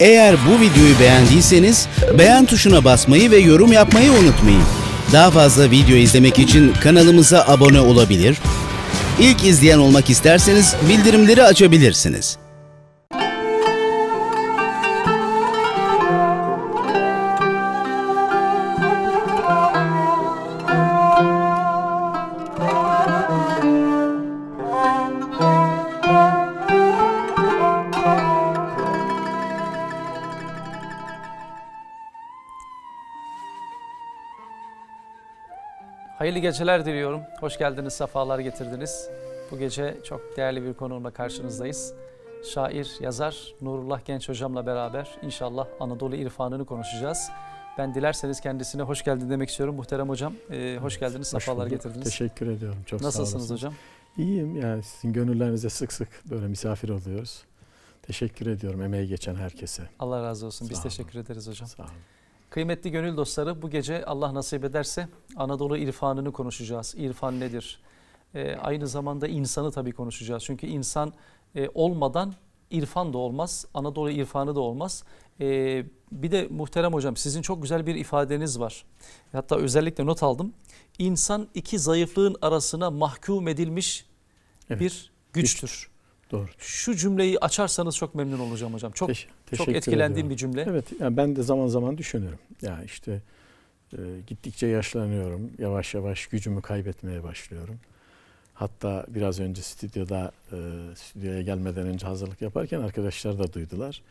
Eğer bu videoyu beğendiyseniz beğen tuşuna basmayı ve yorum yapmayı unutmayın. Daha fazla video izlemek için kanalımıza abone olabilir, İlk izleyen olmak isterseniz bildirimleri açabilirsiniz. geceler diliyorum. Hoş geldiniz, sefalar getirdiniz. Bu gece çok değerli bir konuğumla karşınızdayız. Şair, yazar Nurullah Genç hocamla beraber inşallah Anadolu irfanını konuşacağız. Ben dilerseniz kendisine hoş geldin demek istiyorum. Muhterem hocam, ee, hoş geldiniz, hoş sefalar getirdiniz. Teşekkür ediyorum, çok Nasılsınız sağ Nasılsınız hocam? İyiyim, yani sizin gönüllerinize sık sık böyle misafir oluyoruz. Teşekkür ediyorum emeği geçen herkese. Allah razı olsun, sağ biz olun. teşekkür ederiz hocam. Sağ olun. Kıymetli gönül dostları bu gece Allah nasip ederse Anadolu irfanını konuşacağız. İrfan nedir? Ee, aynı zamanda insanı tabii konuşacağız. Çünkü insan e, olmadan irfan da olmaz. Anadolu irfanı da olmaz. Ee, bir de muhterem hocam sizin çok güzel bir ifadeniz var. Hatta özellikle not aldım. İnsan iki zayıflığın arasına mahkum edilmiş evet. bir güçtür. güçtür. Doğru. Şu cümleyi açarsanız çok memnun olacağım hocam. Çok Teş- çok etkilendiğim ediyorum. bir cümle. Evet yani ben de zaman zaman düşünüyorum. Ya yani işte e, gittikçe yaşlanıyorum. Yavaş yavaş gücümü kaybetmeye başlıyorum. Hatta biraz önce stüdyoda e, stüdyoya gelmeden önce hazırlık yaparken arkadaşlar da duydular.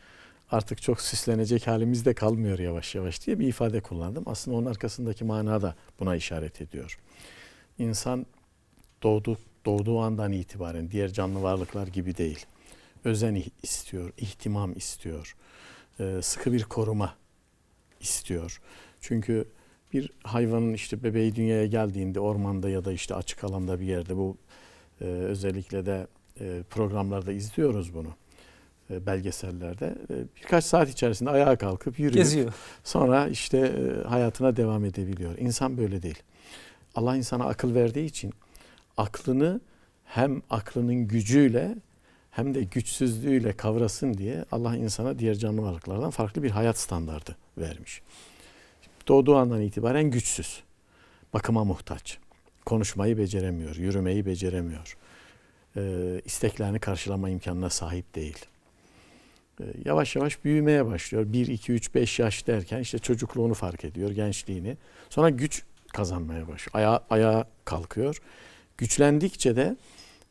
Artık çok süslenecek halimiz de kalmıyor yavaş yavaş diye bir ifade kullandım. Aslında onun arkasındaki mana da buna işaret ediyor. İnsan doğduk doğduğu andan itibaren diğer canlı varlıklar gibi değil. Özen istiyor, ihtimam istiyor, e, sıkı bir koruma istiyor. Çünkü bir hayvanın işte bebeği dünyaya geldiğinde ormanda ya da işte açık alanda bir yerde bu e, özellikle de e, programlarda izliyoruz bunu belgesellerde birkaç saat içerisinde ayağa kalkıp yürüyor. Geziyor. Sonra işte hayatına devam edebiliyor. İnsan böyle değil. Allah insana akıl verdiği için aklını hem aklının gücüyle hem de güçsüzlüğüyle kavrasın diye Allah insana diğer canlı varlıklardan farklı bir hayat standardı vermiş. Doğduğu andan itibaren güçsüz. Bakıma muhtaç. Konuşmayı beceremiyor, yürümeyi beceremiyor. E, isteklerini karşılama imkanına sahip değil. E, yavaş yavaş büyümeye başlıyor. 1, 2, 3, 5 yaş derken işte çocukluğunu fark ediyor, gençliğini. Sonra güç kazanmaya başlıyor. Aya, ayağa kalkıyor güçlendikçe de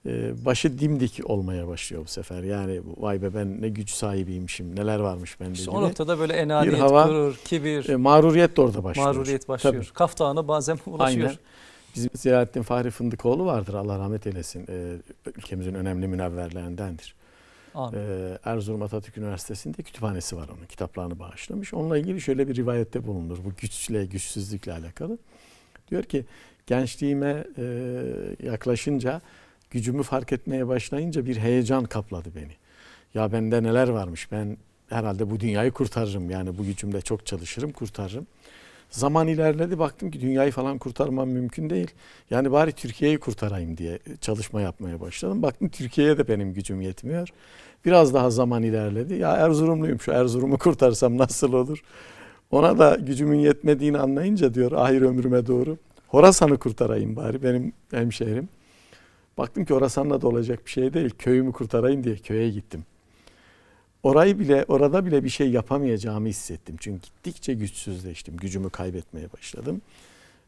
e, başı dimdik olmaya başlıyor bu sefer. Yani vay be ben ne güç sahibiymişim, neler varmış bende işte gibi. O noktada böyle enaniyet, bir hava, gurur, kibir. E, mağruriyet de orada başlıyor. Mağruriyet başlıyor. Tabii. Kaftağına bazen ulaşıyor. Aynen. Bizim Ziyaettin Fahri Fındıkoğlu vardır Allah rahmet eylesin. E, ülkemizin önemli münevverlerindendir. E, Erzurum Atatürk Üniversitesi'nde kütüphanesi var onun. Kitaplarını bağışlamış. Onunla ilgili şöyle bir rivayette bulunur. Bu güçle, güçsüzlükle alakalı. Diyor ki gençliğime e, yaklaşınca, gücümü fark etmeye başlayınca bir heyecan kapladı beni. Ya bende neler varmış, ben herhalde bu dünyayı kurtarırım. Yani bu gücümle çok çalışırım, kurtarırım. Zaman ilerledi, baktım ki dünyayı falan kurtarmam mümkün değil. Yani bari Türkiye'yi kurtarayım diye e, çalışma yapmaya başladım. Baktım Türkiye'ye de benim gücüm yetmiyor. Biraz daha zaman ilerledi. Ya Erzurumluyum, şu Erzurum'u kurtarsam nasıl olur? Ona da gücümün yetmediğini anlayınca diyor ahir ömrüme doğru Horasan'ı kurtarayım bari benim hemşehrim. Baktım ki Horasan'la da olacak bir şey değil. Köyümü kurtarayım diye köye gittim. Orayı bile orada bile bir şey yapamayacağımı hissettim. Çünkü gittikçe güçsüzleştim. Gücümü kaybetmeye başladım.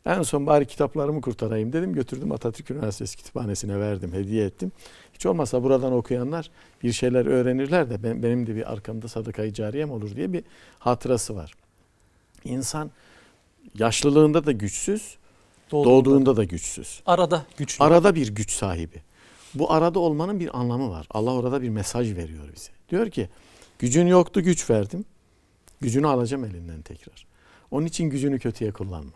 En son bari kitaplarımı kurtarayım dedim. Götürdüm Atatürk Üniversitesi kitaphanesine verdim, hediye ettim. Hiç olmazsa buradan okuyanlar bir şeyler öğrenirler de ben, benim de bir arkamda sadakayı cariyem olur diye bir hatırası var. İnsan yaşlılığında da güçsüz, Doğduğunda, Doğduğunda da güçsüz. Arada güçlü. Arada bir güç sahibi. Bu arada olmanın bir anlamı var. Allah orada bir mesaj veriyor bize. Diyor ki gücün yoktu güç verdim. Gücünü alacağım elinden tekrar. Onun için gücünü kötüye kullanma.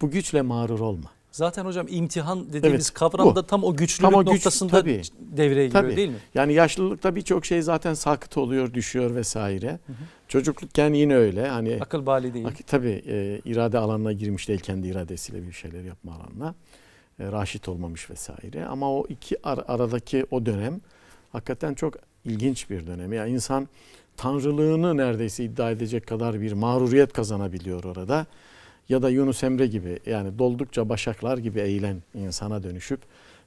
Bu güçle mağrur olma. Zaten hocam imtihan dediğimiz evet, kavramda bu. tam o güçlülük tam o güç, noktasında tabii, devreye giriyor tabii. değil mi? Yani yaşlılıkta birçok şey zaten sakıt oluyor, düşüyor vesaire. Hı hı. Çocuklukken yine öyle. Hani akıl bali değil. Ak, tabii e, irade alanına girmiş değil kendi iradesiyle bir şeyler yapma alanına. E, raşit olmamış vesaire. Ama o iki ar- aradaki o dönem hakikaten çok ilginç bir dönem. Yani insan tanrılığını neredeyse iddia edecek kadar bir mağruriyet kazanabiliyor orada ya da Yunus Emre gibi yani doldukça başaklar gibi eğilen insana dönüşüp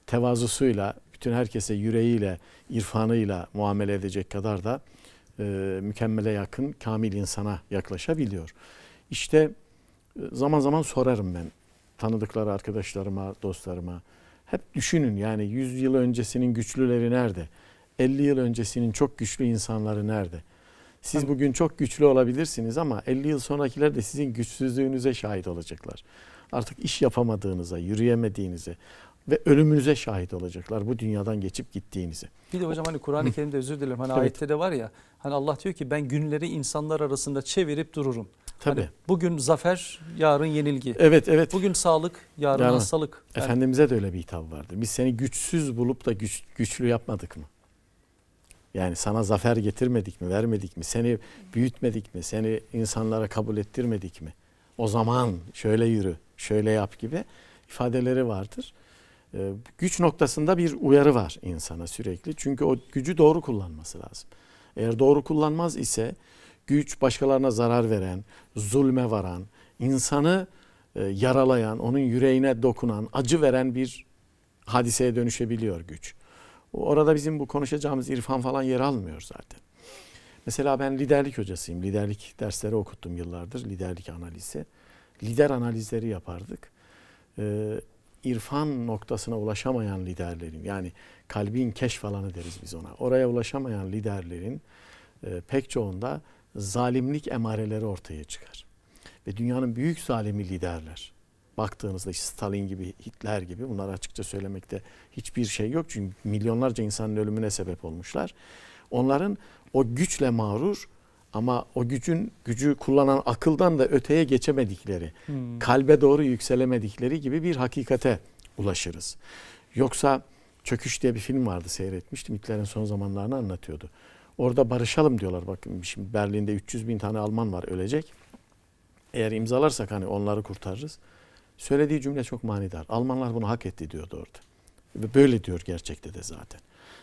tevazusuyla, bütün herkese yüreğiyle, irfanıyla muamele edecek kadar da e, mükemmele yakın, kamil insana yaklaşabiliyor. İşte e, zaman zaman sorarım ben tanıdıkları arkadaşlarıma, dostlarıma. Hep düşünün yani 100 yıl öncesinin güçlüleri nerede? 50 yıl öncesinin çok güçlü insanları nerede? Siz bugün çok güçlü olabilirsiniz ama 50 yıl sonrakiler de sizin güçsüzlüğünüze şahit olacaklar. Artık iş yapamadığınıza, yürüyemediğinize ve ölümünüze şahit olacaklar bu dünyadan geçip gittiğinizi. Bir de hocam hani Kur'an-ı Kerim'de özür dilerim hani evet. ayette de var ya hani Allah diyor ki ben günleri insanlar arasında çevirip dururum. Tabii. Hani bugün zafer, yarın yenilgi. Evet, evet. Bugün sağlık, yarın yani, hastalık. Yani. Efendimiz'e de öyle bir hitap vardı. Biz seni güçsüz bulup da güç, güçlü yapmadık mı? Yani sana zafer getirmedik mi, vermedik mi? Seni büyütmedik mi? Seni insanlara kabul ettirmedik mi? O zaman şöyle yürü, şöyle yap gibi ifadeleri vardır. Ee, güç noktasında bir uyarı var insana sürekli. Çünkü o gücü doğru kullanması lazım. Eğer doğru kullanmaz ise güç başkalarına zarar veren, zulme varan, insanı e, yaralayan, onun yüreğine dokunan, acı veren bir hadiseye dönüşebiliyor güç. Orada bizim bu konuşacağımız irfan falan yer almıyor zaten. Mesela ben liderlik hocasıyım. Liderlik dersleri okuttum yıllardır. Liderlik analizi. Lider analizleri yapardık. Ee, irfan noktasına ulaşamayan liderlerin yani kalbin keşf alanı deriz biz ona. Oraya ulaşamayan liderlerin e, pek çoğunda zalimlik emareleri ortaya çıkar. Ve dünyanın büyük zalimi liderler baktığınızda işte Stalin gibi, Hitler gibi bunlar açıkça söylemekte hiçbir şey yok. Çünkü milyonlarca insanın ölümüne sebep olmuşlar. Onların o güçle mağrur ama o gücün gücü kullanan akıldan da öteye geçemedikleri, hmm. kalbe doğru yükselemedikleri gibi bir hakikate ulaşırız. Yoksa Çöküş diye bir film vardı seyretmiştim. Hitler'in son zamanlarını anlatıyordu. Orada barışalım diyorlar. Bakın şimdi Berlin'de 300 bin tane Alman var ölecek. Eğer imzalarsak hani onları kurtarırız. Söylediği cümle çok manidar. Almanlar bunu hak etti diyordu orada. Ve böyle diyor gerçekte de zaten.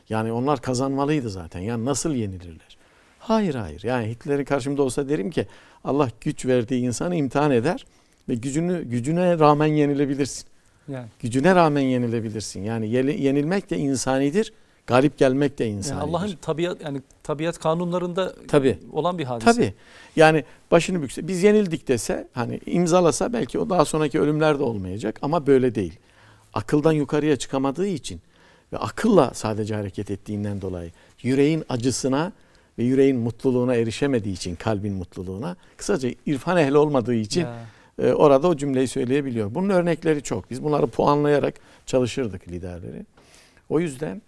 Yani onlar kazanmalıydı zaten. Yani nasıl yenilirler? Hayır hayır. Yani Hitler'in karşımda olsa derim ki Allah güç verdiği insanı imtihan eder ve gücünü gücüne rağmen yenilebilirsin. Yani. Gücüne rağmen yenilebilirsin. Yani yenilmek de insanidir Garip gelmek de insanidir. Yani Allah'ın tabiat yani tabiat kanunlarında Tabii. olan bir hadise. Tabi. Yani başını bükse biz yenildik dese hani imzalasa belki o daha sonraki ölümler de olmayacak ama böyle değil. Akıldan yukarıya çıkamadığı için ve akılla sadece hareket ettiğinden dolayı yüreğin acısına ve yüreğin mutluluğuna erişemediği için kalbin mutluluğuna kısaca irfan ehli olmadığı için e, orada o cümleyi söyleyebiliyor. Bunun örnekleri çok. Biz bunları puanlayarak çalışırdık liderleri. O yüzden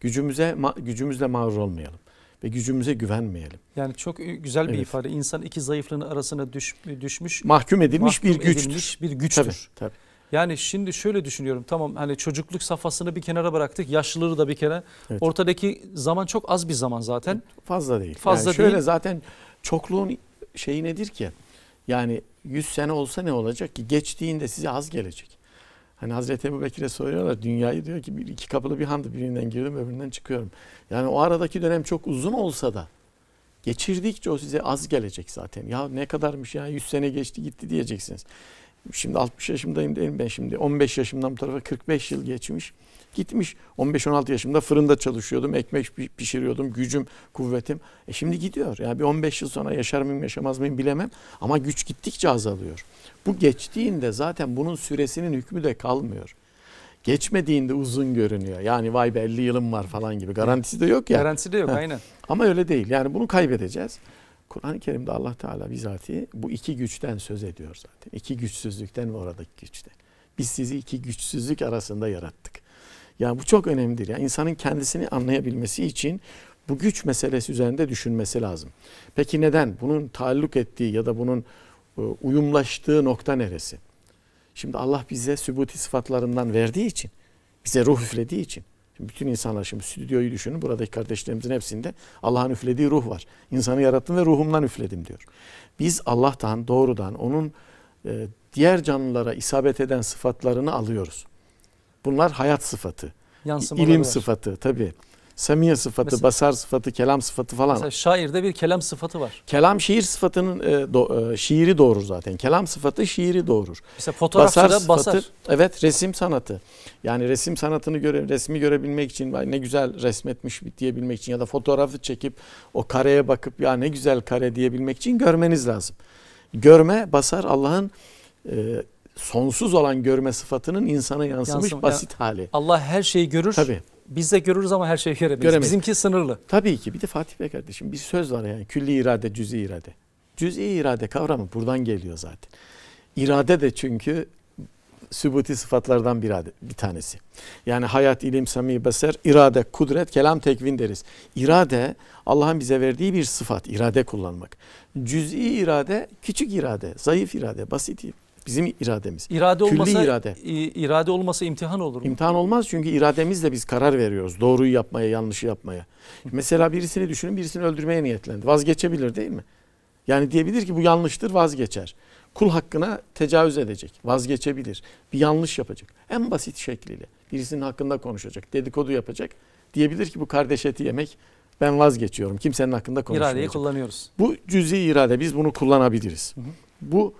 Gücümüze gücümüzle mağrur olmayalım ve gücümüze güvenmeyelim. Yani çok güzel bir evet. ifade. İnsan iki zayıflığının arasına düş, e, düşmüş, mahkum edilmiş mahkum bir güçtür. Edilmiş bir güçtür. Tabii, tabii. Yani şimdi şöyle düşünüyorum. Tamam hani çocukluk safhasını bir kenara bıraktık. yaşlıları da bir kere Evet. Ortadaki zaman çok az bir zaman zaten. E, fazla değil. Fazla yani şöyle değil. zaten çokluğun şeyi nedir ki? Yani 100 sene olsa ne olacak ki? Geçtiğinde size az gelecek. Hani Hazreti Ebu Bekir'e soruyorlar dünyayı diyor ki bir, iki kapılı bir handı birinden girdim öbüründen çıkıyorum. Yani o aradaki dönem çok uzun olsa da geçirdikçe o size az gelecek zaten. Ya ne kadarmış ya 100 sene geçti gitti diyeceksiniz. Şimdi 60 yaşımdayım değilim ben şimdi 15 yaşımdan bu tarafa 45 yıl geçmiş. Gitmiş 15-16 yaşımda fırında çalışıyordum. Ekmek pişiriyordum. Gücüm, kuvvetim. E şimdi gidiyor. yani bir 15 yıl sonra yaşar mıyım yaşamaz mıyım bilemem. Ama güç gittikçe azalıyor. Bu geçtiğinde zaten bunun süresinin hükmü de kalmıyor geçmediğinde uzun görünüyor. Yani vay be 50 yılım var falan gibi. Garantisi de yok ya. Garantisi de yok aynen. Ama öyle değil. Yani bunu kaybedeceğiz. Kur'an-ı Kerim'de Allah Teala bizatihi bu iki güçten söz ediyor zaten. İki güçsüzlükten ve oradaki güçten. Biz sizi iki güçsüzlük arasında yarattık. Ya bu çok önemlidir. Ya insanın kendisini anlayabilmesi için bu güç meselesi üzerinde düşünmesi lazım. Peki neden? Bunun taalluk ettiği ya da bunun e, uyumlaştığı nokta neresi? Şimdi Allah bize sübuti sıfatlarından verdiği için, bize ruh üflediği için. Şimdi bütün insanlar şimdi stüdyoyu düşünün. Buradaki kardeşlerimizin hepsinde Allah'ın üflediği ruh var. İnsanı yarattım ve ruhumdan üfledim diyor. Biz Allah'tan doğrudan onun e, diğer canlılara isabet eden sıfatlarını alıyoruz. Bunlar hayat sıfatı. İlim var. sıfatı tabii. Samiye sıfatı, Mesela, basar sıfatı, kelam sıfatı falan. Mesela şairde bir kelam sıfatı var. Kelam şiir sıfatının e, do, e, şiiri doğurur zaten. Kelam sıfatı şiiri doğurur. Mesela fotoğrafçıda basar, sıfatı, basar. Evet resim sanatı. Yani resim sanatını göre, resmi görebilmek için ne güzel resmetmiş diyebilmek için ya da fotoğrafı çekip o kareye bakıp ya ne güzel kare diyebilmek için görmeniz lazım. Görme basar Allah'ın e, sonsuz olan görme sıfatının insana yansımış Yansım, basit yani, hali. Allah her şeyi görür. Tabii. Biz de görürüz ama her şeyi göremeyiz. göremeyiz. Bizimki sınırlı. Tabii ki. Bir de Fatih Bey kardeşim bir söz var yani külli irade, cüz'i irade. Cüz'i irade kavramı buradan geliyor zaten. İrade de çünkü sübuti sıfatlardan bir, bir tanesi. Yani hayat, ilim, sami, beser, irade, kudret, kelam, tekvin deriz. İrade Allah'ın bize verdiği bir sıfat, irade kullanmak. Cüz'i irade, küçük irade, zayıf irade, basit Bizim irademiz. İrade Külli olmasa, irade. irade olmasa imtihan olur mu? İmtihan olmaz çünkü irademizle biz karar veriyoruz. Doğruyu yapmaya, yanlışı yapmaya. Mesela birisini düşünün, birisini öldürmeye niyetlendi. Vazgeçebilir değil mi? Yani diyebilir ki bu yanlıştır, vazgeçer. Kul hakkına tecavüz edecek, vazgeçebilir. Bir yanlış yapacak. En basit şekliyle. Birisinin hakkında konuşacak, dedikodu yapacak. Diyebilir ki bu kardeş eti yemek ben vazgeçiyorum. Kimsenin hakkında konuşmayacak. İradeyi kullanıyoruz. Bu cüzi irade. Biz bunu kullanabiliriz. Hı hı. Bu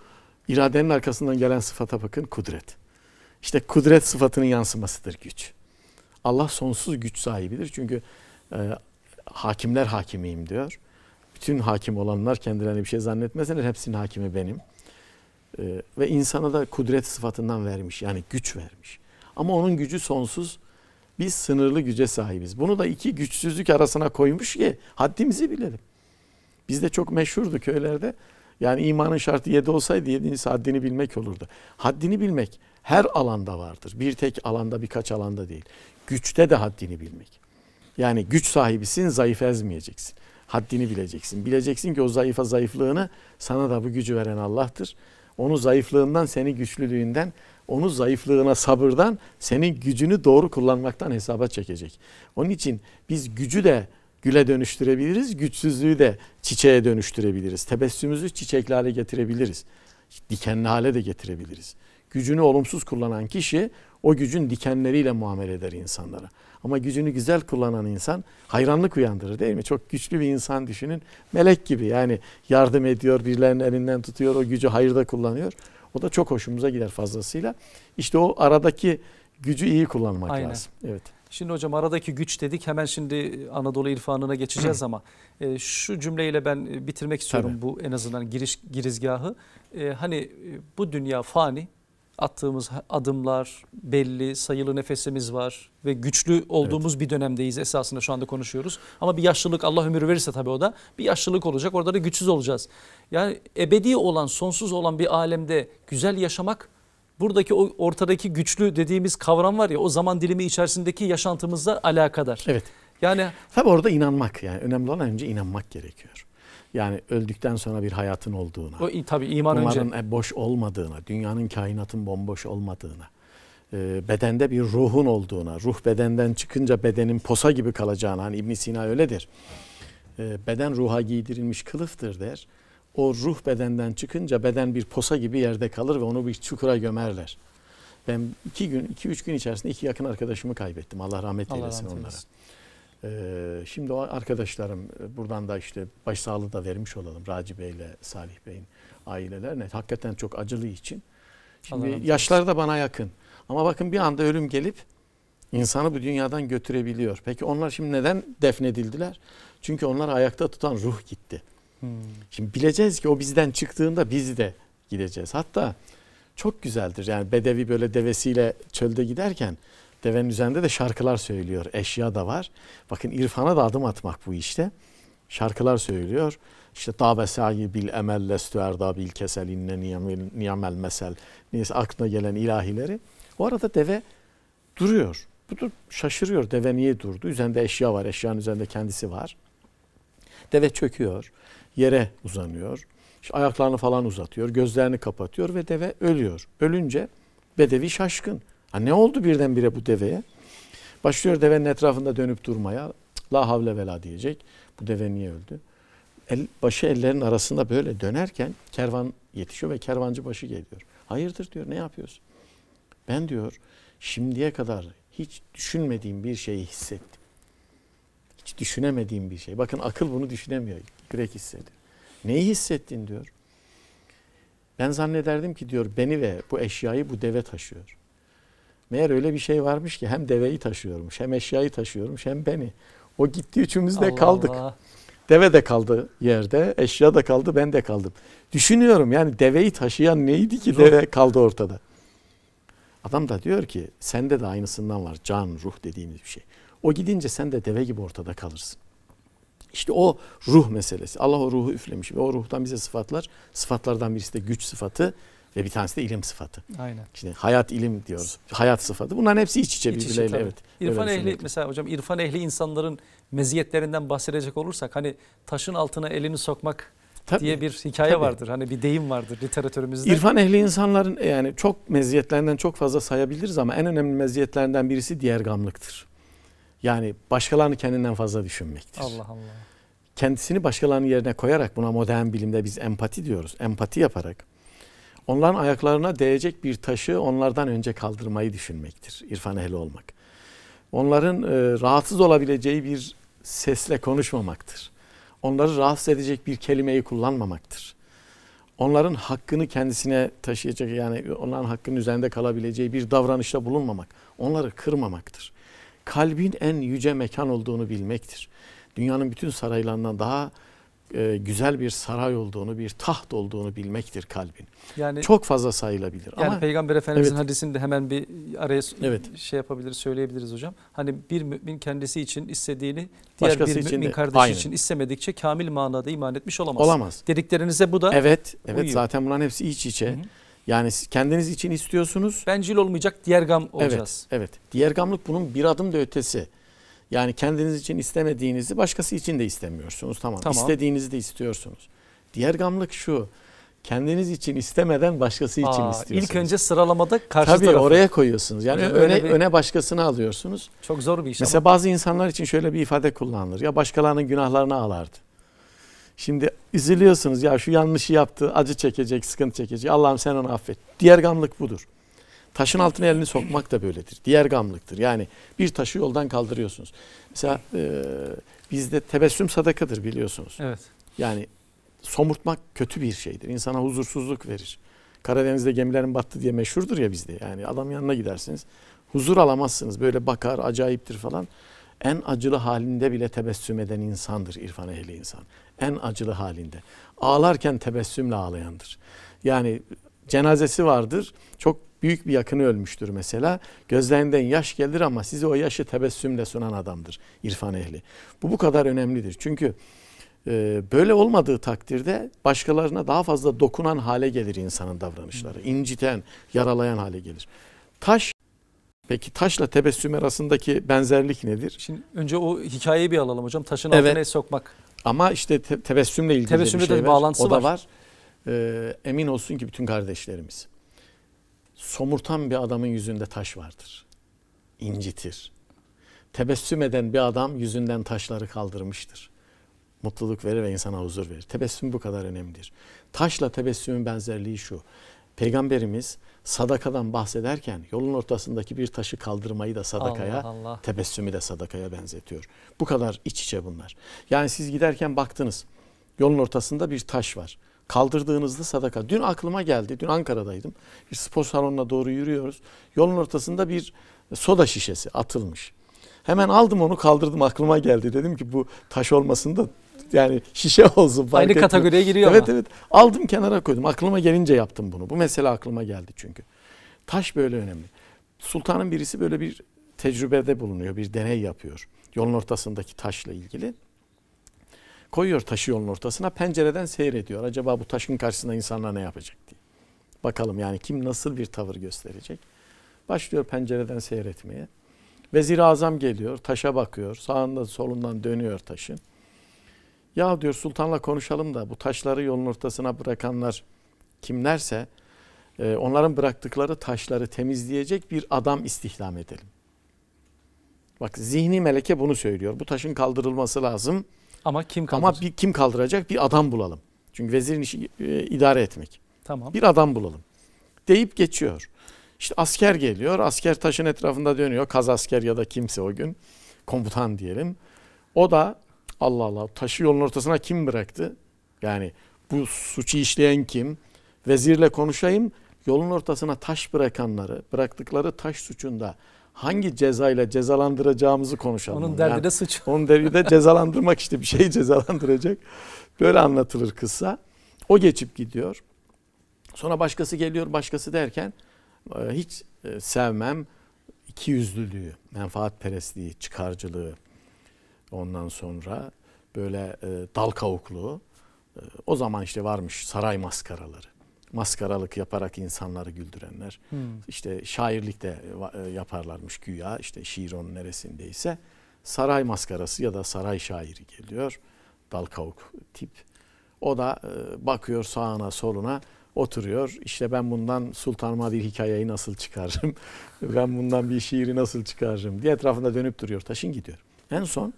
İradenin arkasından gelen sıfata bakın kudret. İşte kudret sıfatının yansımasıdır güç. Allah sonsuz güç sahibidir. Çünkü e, hakimler hakimiyim diyor. Bütün hakim olanlar kendilerini bir şey zannetmeseler hepsinin hakimi benim. E, ve insana da kudret sıfatından vermiş. Yani güç vermiş. Ama onun gücü sonsuz. Biz sınırlı güce sahibiz. Bunu da iki güçsüzlük arasına koymuş ki haddimizi bilelim. de çok meşhurdu köylerde yani imanın şartı yedi olsaydı yedincisi haddini bilmek olurdu. Haddini bilmek her alanda vardır. Bir tek alanda birkaç alanda değil. Güçte de haddini bilmek. Yani güç sahibisin zayıf ezmeyeceksin. Haddini bileceksin. Bileceksin ki o zayıfa zayıflığını sana da bu gücü veren Allah'tır. Onu zayıflığından seni güçlülüğünden onu zayıflığına sabırdan senin gücünü doğru kullanmaktan hesaba çekecek. Onun için biz gücü de güle dönüştürebiliriz. Güçsüzlüğü de çiçeğe dönüştürebiliriz. Tebessümümüzü çiçekli hale getirebiliriz. Dikenli hale de getirebiliriz. Gücünü olumsuz kullanan kişi o gücün dikenleriyle muamele eder insanlara. Ama gücünü güzel kullanan insan hayranlık uyandırır değil mi? Çok güçlü bir insan düşünün. Melek gibi yani yardım ediyor, birilerinin elinden tutuyor, o gücü hayırda kullanıyor. O da çok hoşumuza gider fazlasıyla. İşte o aradaki gücü iyi kullanmak Aynen. lazım. Evet. Şimdi hocam aradaki güç dedik hemen şimdi Anadolu irfanına geçeceğiz ama e, şu cümleyle ben e, bitirmek istiyorum Tabii. bu en azından giriş girizgahı. E, hani e, bu dünya fani attığımız adımlar belli sayılı nefesimiz var ve güçlü olduğumuz evet. bir dönemdeyiz esasında şu anda konuşuyoruz. Ama bir yaşlılık Allah ömür verirse tabii o da bir yaşlılık olacak orada da güçsüz olacağız. Yani ebedi olan sonsuz olan bir alemde güzel yaşamak buradaki o ortadaki güçlü dediğimiz kavram var ya o zaman dilimi içerisindeki yaşantımızla alakadar. Evet. Yani tabii orada inanmak yani önemli olan önce inanmak gerekiyor. Yani öldükten sonra bir hayatın olduğuna. O tabii iman bunların önce. E, boş olmadığına, dünyanın kainatın bomboş olmadığına. E, bedende bir ruhun olduğuna, ruh bedenden çıkınca bedenin posa gibi kalacağına, hani ibn Sina öyledir. E, beden ruha giydirilmiş kılıftır der o ruh bedenden çıkınca beden bir posa gibi yerde kalır ve onu bir çukura gömerler. Ben iki gün, iki üç gün içerisinde iki yakın arkadaşımı kaybettim. Allah rahmet eylesin Allah rahmet onlara. Ee, şimdi o arkadaşlarım e, buradan da işte başsağlığı da vermiş olalım Raci Bey ile Salih Bey'in ailelerine. Hakikaten çok acılı için. Şimdi yaşlar da bana yakın. Ama bakın bir anda ölüm gelip insanı bu dünyadan götürebiliyor. Peki onlar şimdi neden defnedildiler? Çünkü onlar ayakta tutan ruh gitti. Şimdi bileceğiz ki o bizden çıktığında biz de gideceğiz. Hatta çok güzeldir. Yani Bedevi böyle devesiyle çölde giderken devenin üzerinde de şarkılar söylüyor. Eşya da var. Bakın irfana da adım atmak bu işte. Şarkılar söylüyor. İşte tabe sayi bil emel lestü erda bil kesel inne niyamel mesel. Neyse aklına gelen ilahileri. O arada deve duruyor. Bu şaşırıyor deve niye durdu. Üzerinde eşya var. Eşyanın üzerinde kendisi var. Deve çöküyor yere uzanıyor. İşte ayaklarını falan uzatıyor, gözlerini kapatıyor ve deve ölüyor. Ölünce bedevi şaşkın. Ha ne oldu birdenbire bu deveye? Başlıyor devenin etrafında dönüp durmaya. La havle vela diyecek. Bu deve niye öldü? El, başı ellerin arasında böyle dönerken kervan yetişiyor ve kervancı başı geliyor. Hayırdır diyor ne yapıyorsun? Ben diyor şimdiye kadar hiç düşünmediğim bir şeyi hissettim. Hiç düşünemediğim bir şey. Bakın akıl bunu düşünemiyor. Greg hissedi. Neyi hissettin diyor. Ben zannederdim ki diyor beni ve bu eşyayı bu deve taşıyor. Meğer öyle bir şey varmış ki hem deveyi taşıyormuş hem eşyayı taşıyormuş hem beni. O gitti üçümüz de Allah kaldık. Allah. Deve de kaldı yerde, eşya da kaldı, ben de kaldım. Düşünüyorum yani deveyi taşıyan neydi ki deve kaldı ortada. Adam da diyor ki sende de aynısından var can, ruh dediğimiz bir şey. O gidince sen de deve gibi ortada kalırsın. İşte o ruh meselesi. Allah o ruhu üflemiş ve o ruhtan bize sıfatlar. Sıfatlardan birisi de güç sıfatı ve bir tanesi de ilim sıfatı. Aynen. Şimdi hayat ilim diyoruz. Hayat sıfatı. Bunların hepsi iç içe birbirleriyle. evet. İrfan ehli mesela hocam irfan ehli insanların meziyetlerinden bahsedecek olursak hani taşın altına elini sokmak tabii, diye bir hikaye tabii. vardır. Hani bir deyim vardır literatürümüzde. İrfan ehli insanların e, yani çok meziyetlerinden çok fazla sayabiliriz ama en önemli meziyetlerinden birisi diğer gamlıktır. Yani başkalarını kendinden fazla düşünmektir. Allah Allah. Kendisini başkalarının yerine koyarak buna modern bilimde biz empati diyoruz. Empati yaparak onların ayaklarına değecek bir taşı onlardan önce kaldırmayı düşünmektir. İrfan ehli olmak. Onların e, rahatsız olabileceği bir sesle konuşmamaktır. Onları rahatsız edecek bir kelimeyi kullanmamaktır. Onların hakkını kendisine taşıyacak yani onların hakkının üzerinde kalabileceği bir davranışta bulunmamak. Onları kırmamaktır kalbin en yüce mekan olduğunu bilmektir. Dünyanın bütün saraylarından daha e, güzel bir saray olduğunu, bir taht olduğunu bilmektir kalbin. Yani çok fazla sayılabilir. Yani Ama, Peygamber Efendimizin evet. hadisini hemen bir araya evet. şey yapabiliriz, söyleyebiliriz hocam. Hani bir mümin kendisi için istediğini diğer Başkası bir için mümin de, kardeşi aynen. için istemedikçe kamil manada iman etmiş olamaz. Olamaz. Dediklerinize bu da Evet, evet uyuyor. zaten bunların hepsi iç içe. Hı hı. Yani kendiniz için istiyorsunuz. Bencil olmayacak diğer gam olacağız. Evet, evet. Diğer gamlık bunun bir adım da ötesi. Yani kendiniz için istemediğinizi başkası için de istemiyorsunuz. Tamam. tamam. İstediğinizi de istiyorsunuz. Diğer gamlık şu. Kendiniz için istemeden başkası Aa, için istiyorsunuz. İlk önce sıralamada karşı Tabii tarafı. oraya koyuyorsunuz. Yani öyle, öne, bir, öne başkasını alıyorsunuz. Çok zor bir iş Mesela ama. bazı insanlar için şöyle bir ifade kullanılır. Ya başkalarının günahlarını alardı. Şimdi üzülüyorsunuz ya şu yanlışı yaptı, acı çekecek, sıkıntı çekecek. Allah'ım sen onu affet. Diğer gamlık budur. Taşın altına elini sokmak da böyledir. Diğer gamlıktır. Yani bir taşı yoldan kaldırıyorsunuz. Mesela e, bizde tebessüm sadakadır biliyorsunuz. Evet. Yani somurtmak kötü bir şeydir. İnsana huzursuzluk verir. Karadeniz'de gemilerin battı diye meşhurdur ya bizde. Yani adam yanına gidersiniz. Huzur alamazsınız. Böyle bakar, acayiptir falan. En acılı halinde bile tebessüm eden insandır irfan ehli insan. En acılı halinde. Ağlarken tebessümle ağlayandır. Yani cenazesi vardır. Çok büyük bir yakını ölmüştür mesela. Gözlerinden yaş gelir ama size o yaşı tebessümle sunan adamdır irfan ehli. Bu bu kadar önemlidir. Çünkü e, böyle olmadığı takdirde başkalarına daha fazla dokunan hale gelir insanın davranışları. inciten, yaralayan hale gelir. Taş Peki taşla tebessüm arasındaki benzerlik nedir? Şimdi önce o hikayeyi bir alalım hocam. Taşın evet. altına sokmak. Ama işte te- tebessümle ilgili tebessümle bir şey de bir şey var. bağlantısı o da var. var. Ee, emin olsun ki bütün kardeşlerimiz. Somurtan bir adamın yüzünde taş vardır. İncitir. Tebessüm eden bir adam yüzünden taşları kaldırmıştır. Mutluluk verir ve insana huzur verir. Tebessüm bu kadar önemlidir. Taşla tebessümün benzerliği şu. Peygamberimiz sadakadan bahsederken yolun ortasındaki bir taşı kaldırmayı da sadakaya, Allah Allah. tebessümü de sadakaya benzetiyor. Bu kadar iç içe bunlar. Yani siz giderken baktınız yolun ortasında bir taş var. Kaldırdığınızda sadaka. Dün aklıma geldi. Dün Ankara'daydım. Bir spor salonuna doğru yürüyoruz. Yolun ortasında bir soda şişesi atılmış. Hemen aldım onu kaldırdım aklıma geldi. Dedim ki bu taş olmasın da yani şişe olsun fark Aynı etmiyor. giriyor Evet ama. evet. Aldım kenara koydum. Aklıma gelince yaptım bunu. Bu mesele aklıma geldi çünkü. Taş böyle önemli. Sultanın birisi böyle bir tecrübede bulunuyor. Bir deney yapıyor. Yolun ortasındaki taşla ilgili. Koyuyor taşı yolun ortasına. Pencereden seyrediyor. Acaba bu taşın karşısında insanlar ne yapacak diye. Bakalım yani kim nasıl bir tavır gösterecek. Başlıyor pencereden seyretmeye. Vezir-i Azam geliyor, taşa bakıyor. Sağından solundan dönüyor taşın. Ya diyor sultanla konuşalım da bu taşları yolun ortasına bırakanlar kimlerse e, onların bıraktıkları taşları temizleyecek bir adam istihdam edelim. Bak zihni meleke bunu söylüyor. Bu taşın kaldırılması lazım. Ama kim kaldıracak? Ama bir, kim kaldıracak? Bir adam bulalım. Çünkü vezirin işi e, idare etmek. Tamam. Bir adam bulalım. Deyip geçiyor. İşte asker geliyor. Asker taşın etrafında dönüyor. Kaz asker ya da kimse o gün. Komutan diyelim. O da Allah Allah taşı yolun ortasına kim bıraktı? Yani bu suçu işleyen kim? Vezirle konuşayım yolun ortasına taş bırakanları bıraktıkları taş suçunda hangi cezayla cezalandıracağımızı konuşalım. Onun derdi yani, de suç. Onun derdi de cezalandırmak işte bir şeyi cezalandıracak. Böyle anlatılır kısa. O geçip gidiyor. Sonra başkası geliyor başkası derken e, hiç e, sevmem iki menfaat menfaatperestliği, çıkarcılığı. Ondan sonra böyle e, dal kavuklu. E, o zaman işte varmış saray maskaraları. Maskaralık yaparak insanları güldürenler. Hmm. İşte şairlik de e, e yaparlarmış güya. İşte şiir onun neresindeyse. Saray maskarası ya da saray şairi geliyor. Dal kavuk tip. O da e, bakıyor sağına soluna oturuyor. İşte ben bundan sultanıma bir hikayeyi nasıl çıkarırım? ben bundan bir şiiri nasıl çıkarırım diye etrafında dönüp duruyor. Taşın gidiyor. En son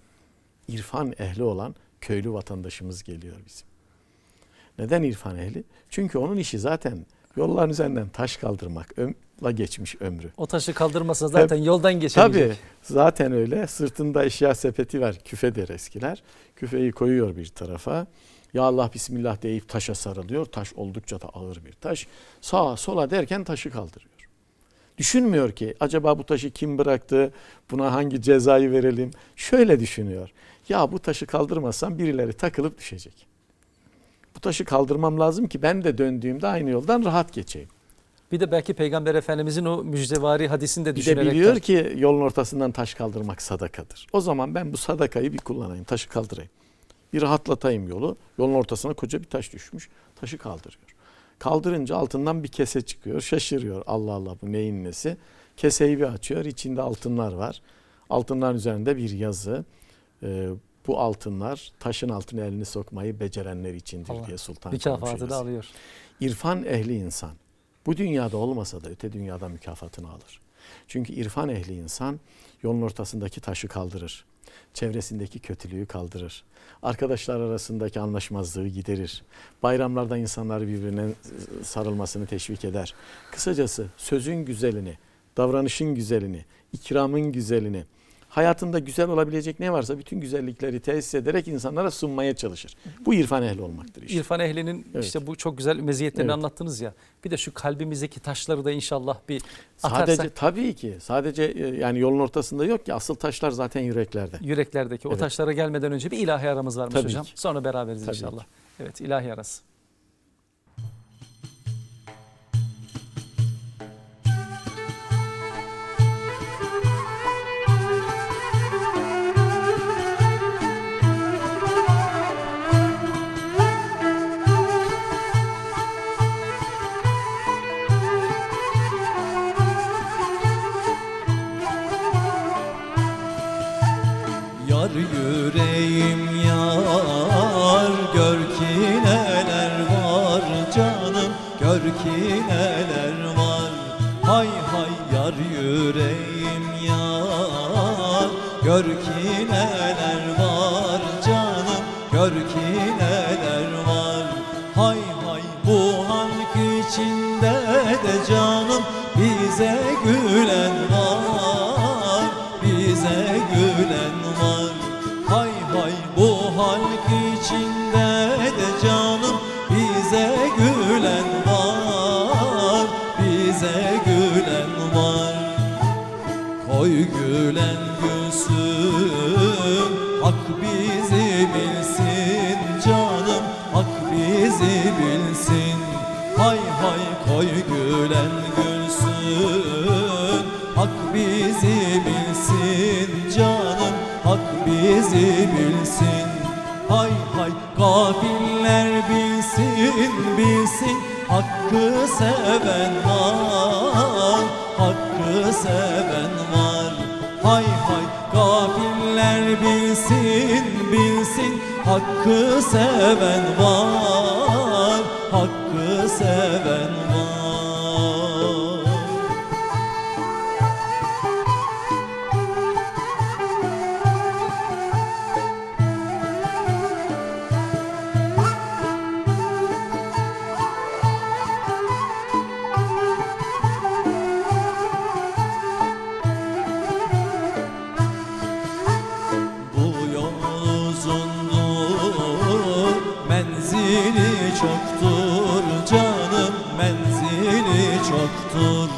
irfan ehli olan köylü vatandaşımız geliyor bizim. Neden irfan ehli? Çünkü onun işi zaten yolların üzerinden taş kaldırmak. Ömla geçmiş ömrü. O taşı kaldırmasa zaten Tabii, yoldan geçemeyecek. Tabii zaten öyle. Sırtında eşya sepeti var. Küfe der eskiler. Küfeyi koyuyor bir tarafa. Ya Allah Bismillah deyip taşa sarılıyor. Taş oldukça da ağır bir taş. Sağa sola derken taşı kaldırıyor. Düşünmüyor ki acaba bu taşı kim bıraktı? Buna hangi cezayı verelim? Şöyle düşünüyor. Ya bu taşı kaldırmasam birileri takılıp düşecek. Bu taşı kaldırmam lazım ki ben de döndüğümde aynı yoldan rahat geçeyim. Bir de belki Peygamber Efendimizin o müjdevari hadisini de düşünerek. Bir de biliyor ki yolun ortasından taş kaldırmak sadakadır. O zaman ben bu sadakayı bir kullanayım, taşı kaldırayım. Bir rahatlatayım yolu. Yolun ortasına koca bir taş düşmüş. Taşı kaldırıyor. Kaldırınca altından bir kese çıkıyor. Şaşırıyor. Allah Allah bu neyin nesi? Keseyi bir açıyor. içinde altınlar var. Altınların üzerinde bir yazı e, bu altınlar taşın altına elini sokmayı becerenler içindir Allah. diye sultan mükafatı da alıyor. İrfan ehli insan bu dünyada olmasa da öte dünyada mükafatını alır. Çünkü irfan ehli insan yolun ortasındaki taşı kaldırır. Çevresindeki kötülüğü kaldırır. Arkadaşlar arasındaki anlaşmazlığı giderir. Bayramlarda insanları birbirine sarılmasını teşvik eder. Kısacası sözün güzelini, davranışın güzelini, ikramın güzelini, hayatında güzel olabilecek ne varsa bütün güzellikleri tesis ederek insanlara sunmaya çalışır. Bu irfan ehli olmaktır işte. İrfan ehlinin evet. işte bu çok güzel meziyetlerini evet. anlattınız ya. Bir de şu kalbimizdeki taşları da inşallah bir atarsak. Sadece tabii ki sadece e, yani yolun ortasında yok ki asıl taşlar zaten yüreklerde. Yüreklerdeki evet. o taşlara gelmeden önce bir ilahi aramız varmış tabii hocam. Ki. Sonra beraberiz tabii inşallah. Ki. Evet ilahi arası. seven var Hakkı seven var Hay hay kafirler bilsin bilsin Hakkı seven var Hakkı seven var uzundur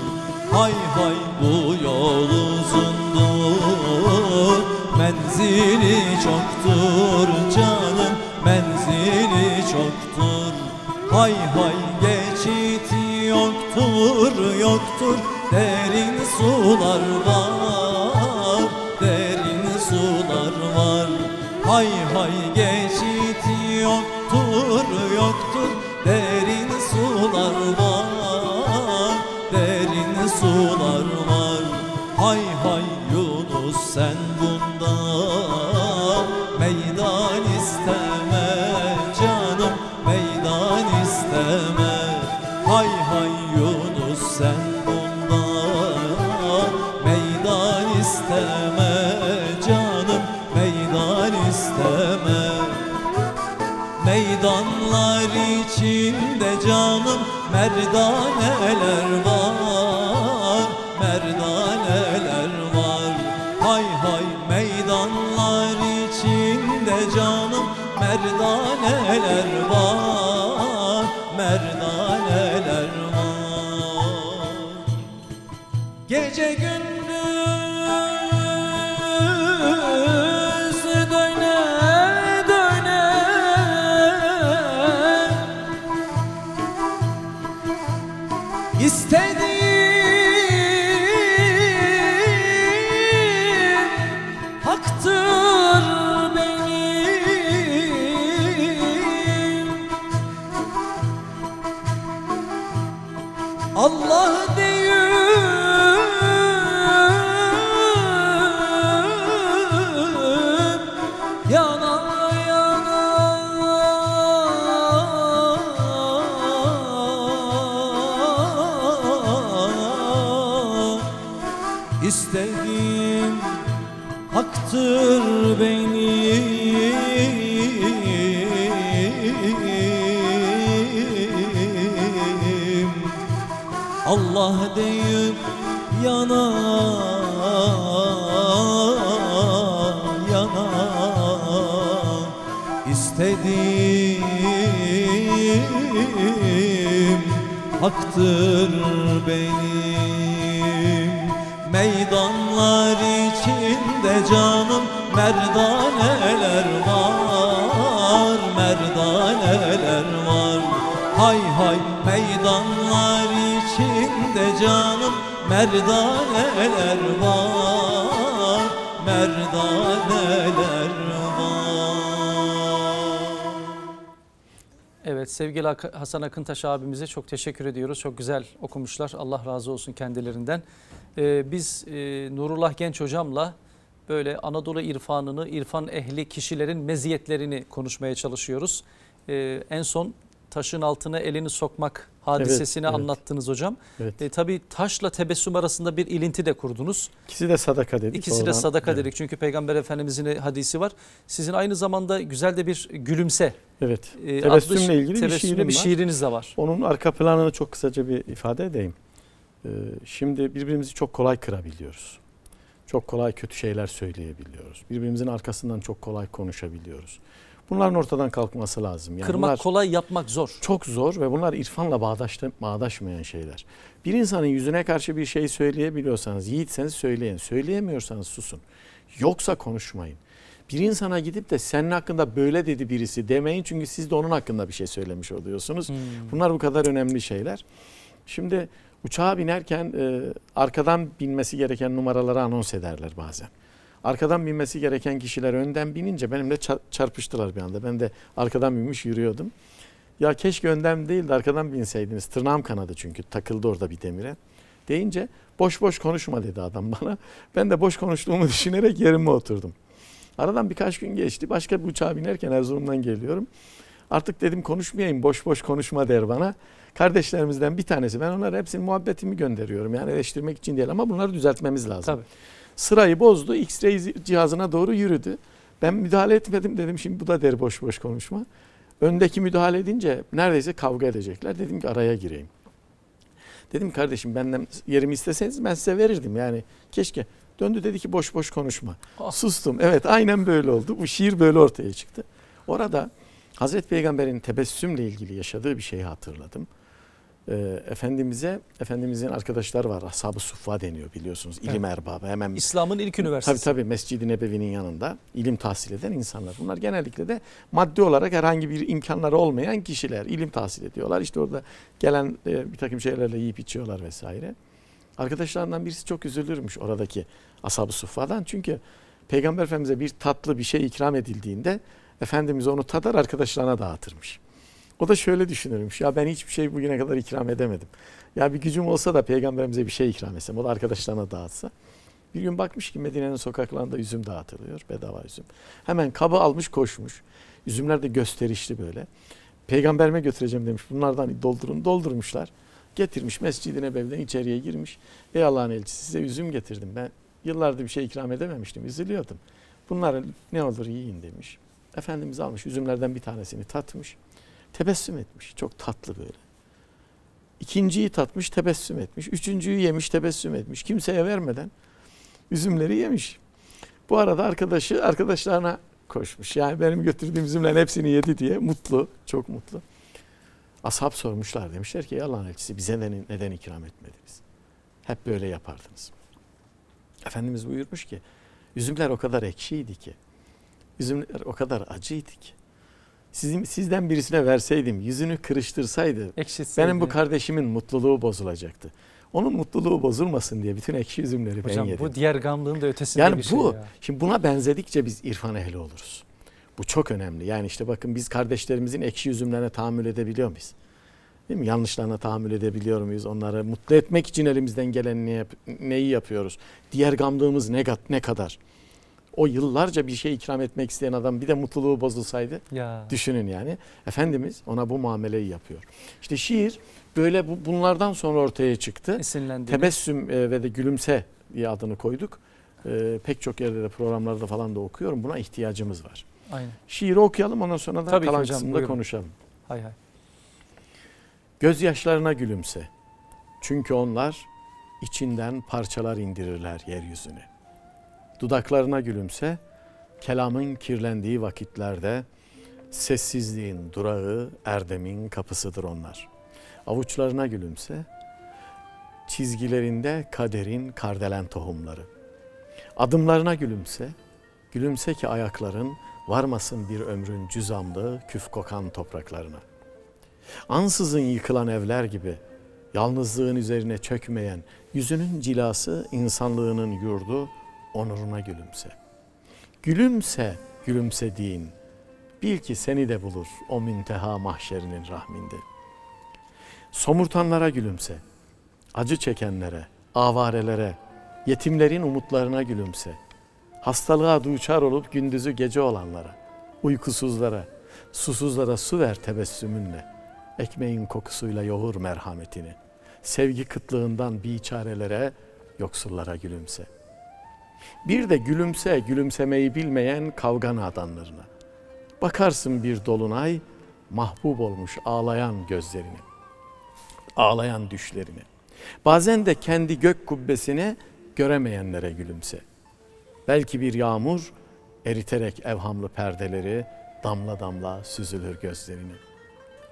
Hay hay bu yol uzundur Menzili çoktur canım menzili çoktur Hay hay deme Hay hay Yunus sen bundan Meydan isteme canım meydan isteme Meydanlar içinde canım merdaneler var Merdaneler var Hay hay meydanlar içinde canım merdaneler var gece gün İstediğin haktır benim Allah deyip yana yana istediğim haktır benim Merdanlar içinde canım merdaneler var Merdaneler var Hay hay meydanlar içinde canım merdaneler var Merdaneler var Evet sevgili Hasan Akıntaş abimize çok teşekkür ediyoruz. Çok güzel okumuşlar. Allah razı olsun kendilerinden. Ee, biz e, Nurullah Genç hocamla böyle Anadolu irfanını, irfan ehli kişilerin meziyetlerini konuşmaya çalışıyoruz. Ee, en son taşın altına elini sokmak hadisesini evet, evet. anlattınız hocam. Evet. E, tabii taşla tebessüm arasında bir ilinti de kurdunuz. İkisi de sadaka dedik. İkisi Oradan, de sadaka evet. dedik çünkü Peygamber Efendimizin hadisi var. Sizin aynı zamanda güzel de bir gülümse. Evet. E, tebessümle adlı, ilgili tebessümle bir, şiirim bir şiiriniz de var. Onun arka planını çok kısaca bir ifade edeyim. Ee, şimdi birbirimizi çok kolay kırabiliyoruz. Çok kolay kötü şeyler söyleyebiliyoruz. Birbirimizin arkasından çok kolay konuşabiliyoruz. Bunların ortadan kalkması lazım. Yani Kırmak kolay, yapmak zor. Çok zor ve bunlar irfanla bağdaştı, bağdaşmayan şeyler. Bir insanın yüzüne karşı bir şey söyleyebiliyorsanız, yiğitseniz söyleyin. Söyleyemiyorsanız susun. Yoksa konuşmayın. Bir insana gidip de senin hakkında böyle dedi birisi demeyin çünkü siz de onun hakkında bir şey söylemiş oluyorsunuz. Hmm. Bunlar bu kadar önemli şeyler. Şimdi uçağa binerken e, arkadan binmesi gereken numaraları anons ederler bazen. Arkadan binmesi gereken kişiler önden binince benimle çarpıştılar bir anda. Ben de arkadan binmiş yürüyordum. Ya keşke önden değil de arkadan binseydiniz. Tırnağım kanadı çünkü takıldı orada bir demire. Deyince boş boş konuşma dedi adam bana. Ben de boş konuştuğumu düşünerek yerime oturdum. Aradan birkaç gün geçti. Başka bir uçağa binerken Erzurum'dan geliyorum. Artık dedim konuşmayayım boş boş konuşma der bana. Kardeşlerimizden bir tanesi ben onlara hepsinin muhabbetimi gönderiyorum. Yani eleştirmek için değil ama bunları düzeltmemiz lazım. Tabii. Sırayı bozdu. X-ray cihazına doğru yürüdü. Ben müdahale etmedim dedim. Şimdi bu da der boş boş konuşma. Öndeki müdahale edince neredeyse kavga edecekler. Dedim ki araya gireyim. Dedim kardeşim benden yerimi isteseniz ben size verirdim. Yani keşke. Döndü dedi ki boş boş konuşma. Oh. Sustum. Evet aynen böyle oldu. Bu şiir böyle ortaya çıktı. Orada Hazreti Peygamber'in tebessümle ilgili yaşadığı bir şeyi hatırladım e, Efendimiz'e, Efendimiz'in arkadaşlar var. Ashab-ı Suffa deniyor biliyorsunuz. İlim evet. erbabı. Hemen İslam'ın ilk üniversitesi. Tabii tabii Mescid-i Nebevi'nin yanında ilim tahsil eden insanlar. Bunlar genellikle de maddi olarak herhangi bir imkanları olmayan kişiler. ilim tahsil ediyorlar. İşte orada gelen e, bir takım şeylerle yiyip içiyorlar vesaire. Arkadaşlarından birisi çok üzülürmüş oradaki Ashab-ı Suffa'dan. Çünkü Peygamber Efendimiz'e bir tatlı bir şey ikram edildiğinde Efendimiz onu tadar arkadaşlarına dağıtırmış. O da şöyle düşünürmüş. Ya ben hiçbir şey bugüne kadar ikram edemedim. Ya bir gücüm olsa da peygamberimize bir şey ikram etsem. O da arkadaşlarına dağıtsa. Bir gün bakmış ki Medine'nin sokaklarında üzüm dağıtılıyor. Bedava üzüm. Hemen kabı almış koşmuş. Üzümler de gösterişli böyle. Peygamberime götüreceğim demiş. Bunlardan doldurun. Doldurmuşlar. Getirmiş Mescid-i içeriye girmiş. Ey Allah'ın elçisi size üzüm getirdim. Ben yıllardır bir şey ikram edememiştim. Üzülüyordum. Bunları ne olur yiyin demiş. Efendimiz almış üzümlerden bir tanesini tatmış. Tebessüm etmiş. Çok tatlı böyle. İkinciyi tatmış, tebessüm etmiş. Üçüncüyü yemiş, tebessüm etmiş. Kimseye vermeden üzümleri yemiş. Bu arada arkadaşı arkadaşlarına koşmuş. Yani benim götürdüğüm üzümlerin hepsini yedi diye mutlu, çok mutlu. Ashab sormuşlar demişler ki yalan elçisi bize neden, neden ikram etmediniz? Hep böyle yapardınız. Efendimiz buyurmuş ki üzümler o kadar ekşiydi ki, üzümler o kadar acıydı ki sizin, sizden birisine verseydim, yüzünü kırıştırsaydı Ekşitseydi. benim bu kardeşimin mutluluğu bozulacaktı. Onun mutluluğu bozulmasın diye bütün ekşi üzümleri Hocam, ben yedim. Hocam bu diğer gamlığın da ötesinde yani bir şey Yani bu, Şimdi buna benzedikçe biz irfan ehli oluruz. Bu çok önemli. Yani işte bakın biz kardeşlerimizin ekşi üzümlerine tahammül edebiliyor muyuz? Değil mi? Yanlışlarına tahammül edebiliyor muyuz? Onları mutlu etmek için elimizden gelen neyi yapıyoruz? Diğer gamlığımız ne, ne kadar? o yıllarca bir şey ikram etmek isteyen adam bir de mutluluğu bozulsaydı ya. düşünün yani. Efendimiz ona bu muameleyi yapıyor. İşte şiir böyle bu, bunlardan sonra ortaya çıktı. Tebessüm e, ve de gülümse diye adını koyduk. E, pek çok yerde de programlarda falan da okuyorum. Buna ihtiyacımız var. Aynen. Şiiri okuyalım ondan sonra da Tabii kalan kısmında konuşalım. Hay hay. Gözyaşlarına gülümse. Çünkü onlar içinden parçalar indirirler yeryüzüne dudaklarına gülümse, kelamın kirlendiği vakitlerde sessizliğin durağı, erdemin kapısıdır onlar. Avuçlarına gülümse, çizgilerinde kaderin kardelen tohumları. Adımlarına gülümse, gülümse ki ayakların varmasın bir ömrün cüzamlı, küf kokan topraklarına. Ansızın yıkılan evler gibi yalnızlığın üzerine çökmeyen, yüzünün cilası insanlığının yurdu, onuruna gülümse. Gülümse gülümsediğin, bil ki seni de bulur o münteha mahşerinin rahminde. Somurtanlara gülümse, acı çekenlere, avarelere, yetimlerin umutlarına gülümse. Hastalığa duçar olup gündüzü gece olanlara, uykusuzlara, susuzlara su ver tebessümünle. Ekmeğin kokusuyla yoğur merhametini. Sevgi kıtlığından biçarelere, yoksullara gülümse.'' Bir de gülümse gülümsemeyi bilmeyen kavga nadanlarına. Bakarsın bir dolunay mahbub olmuş ağlayan gözlerini, ağlayan düşlerini. Bazen de kendi gök kubbesini göremeyenlere gülümse. Belki bir yağmur eriterek evhamlı perdeleri damla damla süzülür gözlerini.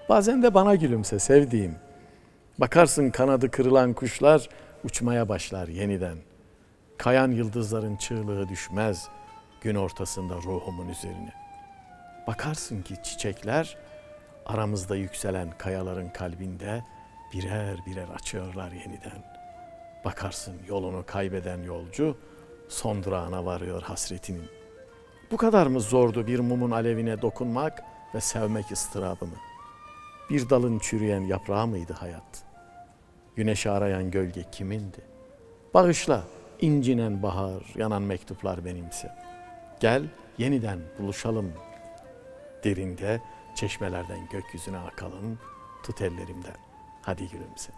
Bazen de bana gülümse sevdiğim. Bakarsın kanadı kırılan kuşlar uçmaya başlar yeniden.'' Kayan yıldızların çığlığı düşmez gün ortasında ruhumun üzerine. Bakarsın ki çiçekler aramızda yükselen kayaların kalbinde birer birer açıyorlar yeniden. Bakarsın yolunu kaybeden yolcu son durağına varıyor hasretinin. Bu kadar mı zordu bir mumun alevine dokunmak ve sevmek ıstırabımı? Bir dalın çürüyen yaprağı mıydı hayat? Güneşi arayan gölge kimindi? Bağışla, incinen bahar, yanan mektuplar benimse. Gel yeniden buluşalım. Derinde çeşmelerden gökyüzüne akalım, tut ellerimden. Hadi gülümse.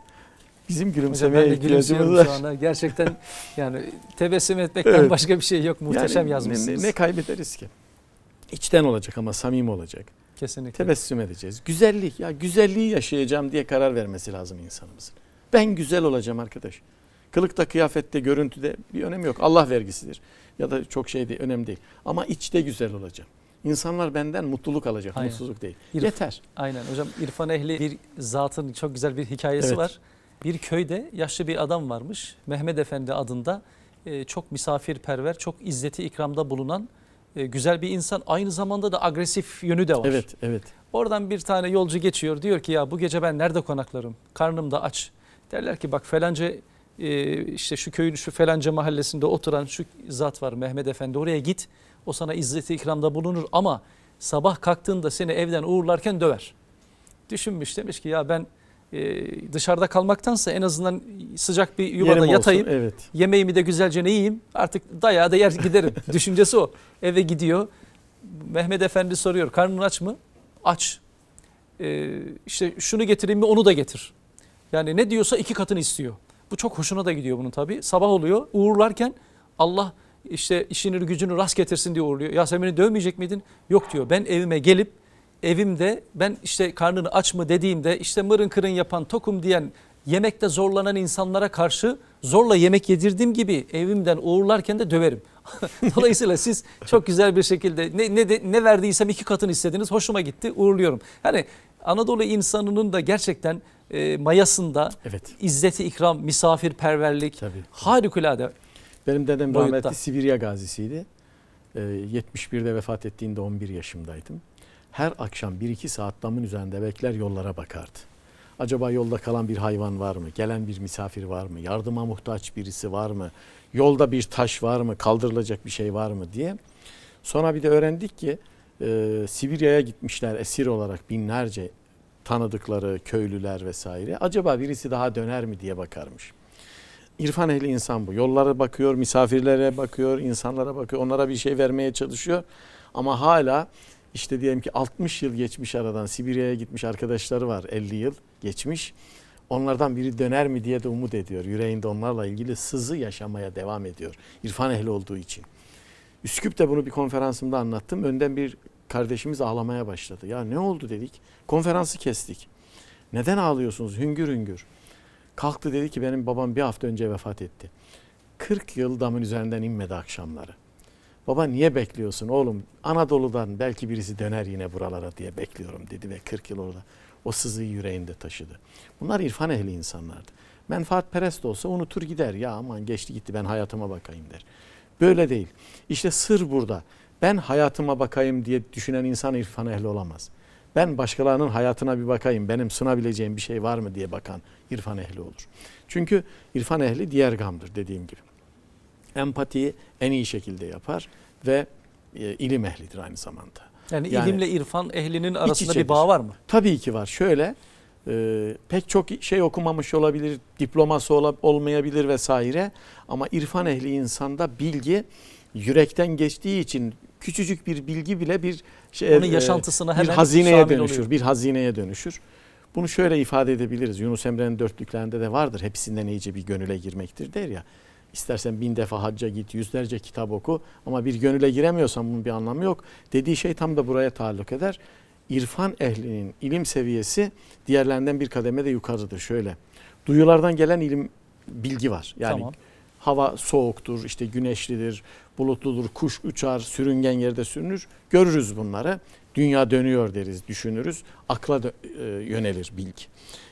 Bizim gülümsemeye ihtiyacımız var. Gerçekten yani tebessüm etmekten evet. başka bir şey yok. Muhteşem yani, yazmışsınız. Ne, ne kaybederiz ki? İçten olacak ama samim olacak. Kesinlikle. Tebessüm edeceğiz. Güzellik ya güzelliği yaşayacağım diye karar vermesi lazım insanımızın. Ben güzel olacağım arkadaş. Kılıkta, kıyafette, görüntüde bir önemi yok. Allah vergisidir. Ya da çok şey değil, önemli değil. Ama içte güzel olacağım. İnsanlar benden mutluluk alacak, Aynen. mutsuzluk değil. İrf, Yeter. Aynen hocam İrfan ehli bir zatın çok güzel bir hikayesi evet. var. Bir köyde yaşlı bir adam varmış. Mehmet Efendi adında e, çok misafirperver, çok izzeti ikramda bulunan e, güzel bir insan. Aynı zamanda da agresif yönü de var. Evet, evet. Oradan bir tane yolcu geçiyor. Diyor ki ya bu gece ben nerede konaklarım? Karnım da aç. Derler ki bak falanca ee, işte şu köyün şu felanca mahallesinde oturan şu zat var Mehmet Efendi oraya git o sana izzeti ikramda bulunur ama sabah kalktığında seni evden uğurlarken döver. Düşünmüş demiş ki ya ben e, dışarıda kalmaktansa en azından sıcak bir yuvada Yerim yatayım. Olsun, evet. Yemeğimi de güzelce ne yiyeyim artık dayağı da yer giderim. Düşüncesi o. Eve gidiyor. Mehmet Efendi soruyor karnın aç mı? Aç. E, işte şunu getireyim mi onu da getir. Yani ne diyorsa iki katını istiyor. Bu çok hoşuna da gidiyor bunun tabii. Sabah oluyor uğurlarken Allah işte işini gücünü rast getirsin diye uğurluyor. Ya sen beni dövmeyecek miydin? Yok diyor ben evime gelip evimde ben işte karnını aç mı dediğimde işte mırın kırın yapan tokum diyen yemekte zorlanan insanlara karşı zorla yemek yedirdiğim gibi evimden uğurlarken de döverim. Dolayısıyla siz çok güzel bir şekilde ne, ne, de, ne verdiysem iki katını istediniz hoşuma gitti uğurluyorum. hani Anadolu insanının da gerçekten e, mayasında evet. izzeti ikram, misafirperverlik Tabii. harikulade. Benim dedem boyutta. rahmetli Sibirya gazisiydi. E, 71'de vefat ettiğinde 11 yaşımdaydım. Her akşam 1-2 saat damın üzerinde bekler yollara bakardı. Acaba yolda kalan bir hayvan var mı? Gelen bir misafir var mı? Yardıma muhtaç birisi var mı? Yolda bir taş var mı? Kaldırılacak bir şey var mı diye. Sonra bir de öğrendik ki e, Sibirya'ya gitmişler esir olarak binlerce tanıdıkları köylüler vesaire. Acaba birisi daha döner mi diye bakarmış. İrfan ehli insan bu. Yollara bakıyor, misafirlere bakıyor, insanlara bakıyor. Onlara bir şey vermeye çalışıyor. Ama hala işte diyelim ki 60 yıl geçmiş aradan Sibirya'ya gitmiş arkadaşları var 50 yıl geçmiş. Onlardan biri döner mi diye de umut ediyor. Yüreğinde onlarla ilgili sızı yaşamaya devam ediyor. İrfan ehli olduğu için. Üsküp'te bunu bir konferansımda anlattım. Önden bir kardeşimiz ağlamaya başladı. Ya ne oldu dedik. Konferansı kestik. Neden ağlıyorsunuz hüngür hüngür? Kalktı dedi ki benim babam bir hafta önce vefat etti. 40 yıl damın üzerinden inmedi akşamları. Baba niye bekliyorsun oğlum? Anadolu'dan belki birisi döner yine buralara diye bekliyorum dedi ve 40 yıl orada o sızıyı yüreğinde taşıdı. Bunlar irfan ehli insanlardı. Menfaat perest olsa unutur gider. Ya aman geçti gitti ben hayatıma bakayım der. Böyle değil. İşte sır burada ben hayatıma bakayım diye düşünen insan irfan ehli olamaz. Ben başkalarının hayatına bir bakayım, benim sınabileceğim bir şey var mı diye bakan irfan ehli olur. Çünkü irfan ehli diğer gamdır dediğim gibi. Empatiyi en iyi şekilde yapar ve e, ilim ehlidir aynı zamanda. Yani, yani ilimle irfan ehlinin arasında bir bağ var mı? Tabii ki var. Şöyle e, pek çok şey okumamış olabilir, diploması ol, olmayabilir vesaire ama irfan ehli insanda bilgi yürekten geçtiği için küçücük bir bilgi bile bir şey, onun e, yaşantısına e, hemen bir hazineye dönüşür. Oluyor. Bir hazineye dönüşür. Bunu şöyle ifade edebiliriz. Yunus Emre'nin dörtlüklerinde de vardır. Hepsinden iyice bir gönüle girmektir der ya. İstersen bin defa hacca git, yüzlerce kitap oku ama bir gönüle giremiyorsan bunun bir anlamı yok. Dediği şey tam da buraya taalluk eder. İrfan ehlinin ilim seviyesi diğerlerinden bir kademe de yukarıdır. Şöyle duyulardan gelen ilim bilgi var. Yani tamam. hava soğuktur, işte güneşlidir, bulutludur, kuş uçar, sürüngen yerde sürünür. Görürüz bunları. Dünya dönüyor deriz, düşünürüz. Akla e, yönelir bilgi.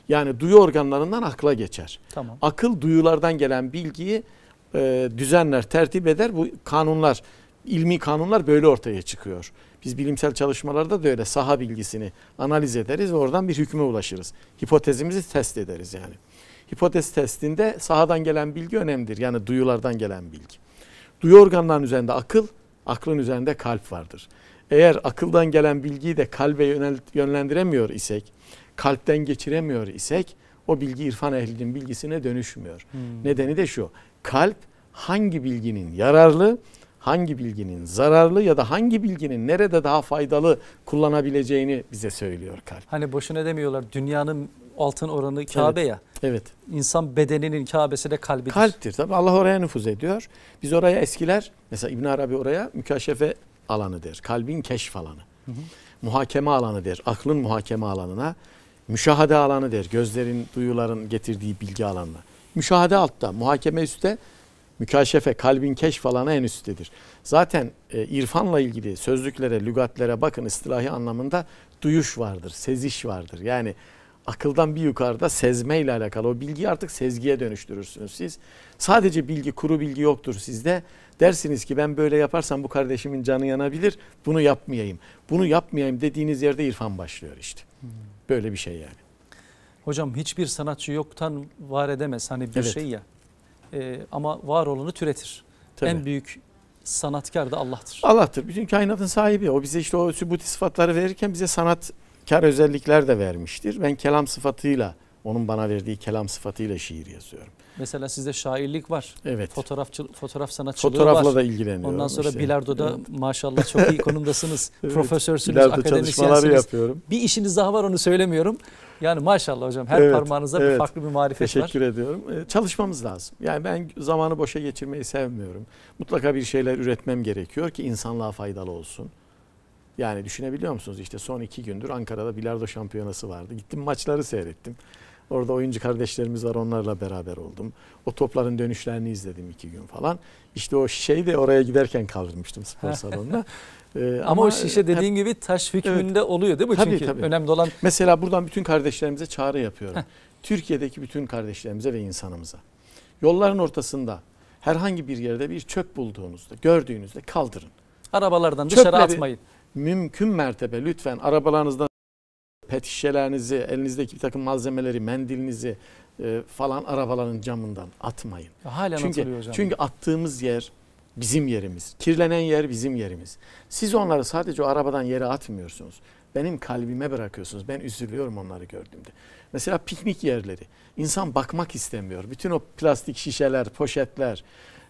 Yani duyu organlarından akla geçer. Tamam. Akıl duyulardan gelen bilgiyi e, düzenler, tertip eder. Bu kanunlar, ilmi kanunlar böyle ortaya çıkıyor. Biz bilimsel çalışmalarda da öyle saha bilgisini analiz ederiz ve oradan bir hükme ulaşırız. Hipotezimizi test ederiz yani. Hipotez testinde sahadan gelen bilgi önemlidir. Yani duyulardan gelen bilgi. Duyu organlarının üzerinde akıl, aklın üzerinde kalp vardır. Eğer akıldan gelen bilgiyi de kalbe yönlendiremiyor isek, kalpten geçiremiyor isek o bilgi irfan ehlinin bilgisine dönüşmüyor. Hmm. Nedeni de şu. Kalp hangi bilginin yararlı, hangi bilginin zararlı ya da hangi bilginin nerede daha faydalı kullanabileceğini bize söylüyor kalp. Hani boşuna demiyorlar dünyanın altın oranı Kabe evet. ya. Evet. İnsan bedeninin Kabe'si de kalbidir. Kalptir tabi Allah oraya nüfuz ediyor. Biz oraya eskiler mesela İbn Arabi oraya mükaşefe alanı der. Kalbin keşf alanı. Hı hı. Muhakeme alanı der. Aklın muhakeme alanına. Müşahade alanı der. Gözlerin, duyuların getirdiği bilgi alanına. Müşahade altta, muhakeme üstte, mükaşefe, kalbin keşf alanı en üsttedir. Zaten e, irfanla ilgili sözlüklere, lügatlere bakın istilahi anlamında duyuş vardır, seziş vardır. Yani akıldan bir yukarıda sezme ile alakalı. O bilgiyi artık sezgiye dönüştürürsünüz siz. Sadece bilgi, kuru bilgi yoktur sizde. Dersiniz ki ben böyle yaparsam bu kardeşimin canı yanabilir. Bunu yapmayayım. Bunu yapmayayım dediğiniz yerde irfan başlıyor işte. Hmm. Böyle bir şey yani. Hocam hiçbir sanatçı yoktan var edemez hani bir evet. şey ya. Ee, ama var olanı türetir. Tabii. En büyük sanatkar da Allah'tır. Allah'tır. Bütün kainatın sahibi. O bize işte o sübuti sıfatları verirken bize sanat kar özellikler de vermiştir. Ben kelam sıfatıyla, onun bana verdiği kelam sıfatıyla şiir yazıyorum. Mesela sizde şairlik var. Evet. Fotoğrafçı, fotoğraf sanatçılığı Fotoğrafla var. da ilgileniyorum. Ondan sonra işte. bilardoda evet. maşallah çok iyi konumdasınız. evet. Profesörsünüz, Bilardo akademisyensiniz. yapıyorum. Bir işiniz daha var onu söylemiyorum. Yani maşallah hocam her evet, parmağınızda evet. bir farklı bir marifet Teşekkür var. Teşekkür ediyorum. Ee, çalışmamız lazım. Yani ben zamanı boşa geçirmeyi sevmiyorum. Mutlaka bir şeyler üretmem gerekiyor ki insanlığa faydalı olsun. Yani düşünebiliyor musunuz işte son iki gündür Ankara'da bilardo şampiyonası vardı. Gittim maçları seyrettim. Orada oyuncu kardeşlerimiz var onlarla beraber oldum. O topların dönüşlerini izledim iki gün falan. İşte o şişeyi de oraya giderken kaldırmıştım spor salonuna. ee, ama, ama o şişe dediğin gibi taş hükmünde evet, oluyor değil mi? Tabii, Çünkü tabii. önemli olan... Mesela buradan bütün kardeşlerimize çağrı yapıyorum. Türkiye'deki bütün kardeşlerimize ve insanımıza. Yolların ortasında herhangi bir yerde bir çöp bulduğunuzda, gördüğünüzde kaldırın. Arabalardan Çöpleri, dışarı atmayın mümkün mertebe lütfen arabalarınızdan pet şişelerinizi, elinizdeki bir takım malzemeleri, mendilinizi e, falan arabaların camından atmayın. Halen çünkü, hocam. Çünkü attığımız yer bizim yerimiz. Kirlenen yer bizim yerimiz. Siz onları sadece o arabadan yere atmıyorsunuz. Benim kalbime bırakıyorsunuz. Ben üzülüyorum onları gördüğümde. Mesela piknik yerleri. İnsan bakmak istemiyor. Bütün o plastik şişeler, poşetler,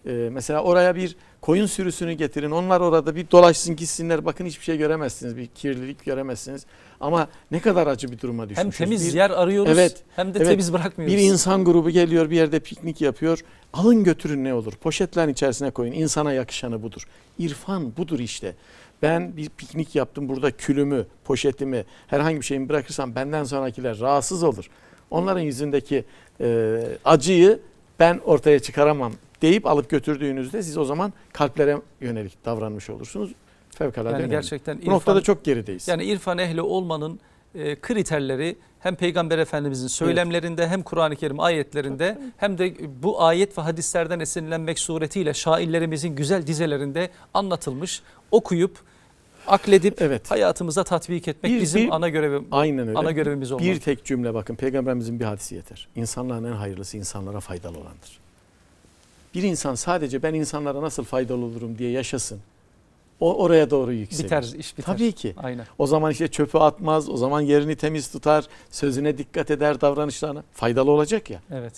ee, mesela oraya bir koyun sürüsünü getirin. Onlar orada bir dolaşsın gitsinler. Bakın hiçbir şey göremezsiniz. Bir kirlilik göremezsiniz. Ama ne kadar acı bir duruma düşmüşüz. Hem temiz bir, yer arıyoruz evet, hem de evet, temiz bırakmıyoruz. Bir insan grubu geliyor bir yerde piknik yapıyor. Alın götürün ne olur. Poşetlerin içerisine koyun. İnsana yakışanı budur. İrfan budur işte. Ben bir piknik yaptım burada külümü, poşetimi, herhangi bir şeyimi bırakırsam benden sonrakiler rahatsız olur. Onların yüzündeki e, acıyı ben ortaya çıkaramam deyip alıp götürdüğünüzde siz o zaman kalplere yönelik davranmış olursunuz. Fevkalade yani önemli. gerçekten irfan, noktada çok gerideyiz. Yani irfan ehli olmanın e, kriterleri hem Peygamber Efendimizin söylemlerinde evet. hem Kur'an-ı Kerim ayetlerinde evet. hem de bu ayet ve hadislerden esinlenmek suretiyle şairlerimizin güzel dizelerinde anlatılmış okuyup akledip evet. hayatımıza tatbik etmek bir, bizim bir, ana görevim. Aynen öyle. Ana görevimiz olmalı. Bir tek cümle bakın peygamberimizin bir hadisi yeter. İnsanların en hayırlısı insanlara faydalı olandır. Bir insan sadece ben insanlara nasıl faydalı olurum diye yaşasın. O oraya doğru yükselir. Biter, iş biter. Tabii ki. Aynen. O zaman işte çöpü atmaz, o zaman yerini temiz tutar, sözüne dikkat eder, davranışlarına faydalı olacak ya. Evet.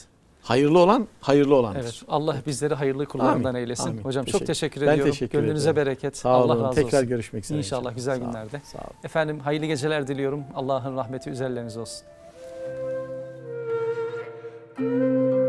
Hayırlı olan hayırlı olandır. Evet. Allah bizleri hayırlı kullarından amin, eylesin. Amin. Hocam teşekkür, çok teşekkür ben ediyorum. Teşekkür Gönlünüze ederim. bereket. Sağ olun. Allah razı olsun. Tekrar görüşmek üzere. İnşallah, güzel sağ günlerde. Sağ olun. Efendim hayırlı geceler diliyorum. Allah'ın rahmeti üzerleriniz olsun. Müzik